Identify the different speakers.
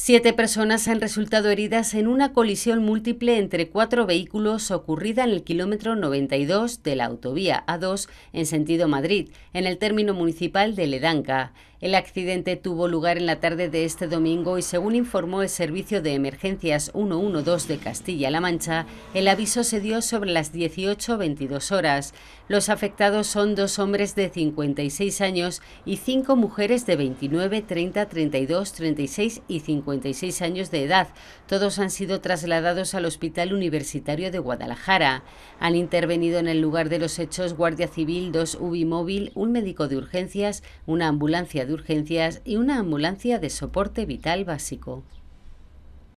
Speaker 1: Siete personas han resultado heridas en una colisión múltiple entre cuatro vehículos ocurrida en el kilómetro 92 de la autovía A2 en sentido Madrid, en el término municipal de Ledanca. El accidente tuvo lugar en la tarde de este domingo y según informó el Servicio de Emergencias 112 de Castilla-La Mancha, el aviso se dio sobre las 18.22 horas. Los afectados son dos hombres de 56 años y cinco mujeres de 29, 30, 32, 36 y 56 años de edad. Todos han sido trasladados al Hospital Universitario de Guadalajara. Han intervenido en el lugar de los hechos Guardia Civil, dos UBI móvil, un médico de urgencias, una ambulancia de urgencias y una ambulancia de soporte vital básico.